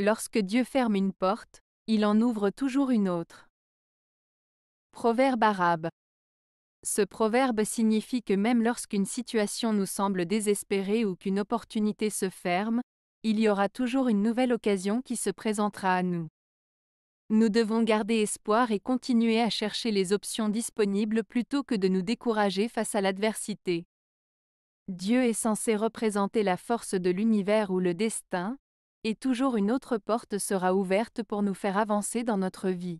Lorsque Dieu ferme une porte, il en ouvre toujours une autre. Proverbe arabe. Ce proverbe signifie que même lorsqu'une situation nous semble désespérée ou qu'une opportunité se ferme, il y aura toujours une nouvelle occasion qui se présentera à nous. Nous devons garder espoir et continuer à chercher les options disponibles plutôt que de nous décourager face à l'adversité. Dieu est censé représenter la force de l'univers ou le destin, et toujours une autre porte sera ouverte pour nous faire avancer dans notre vie.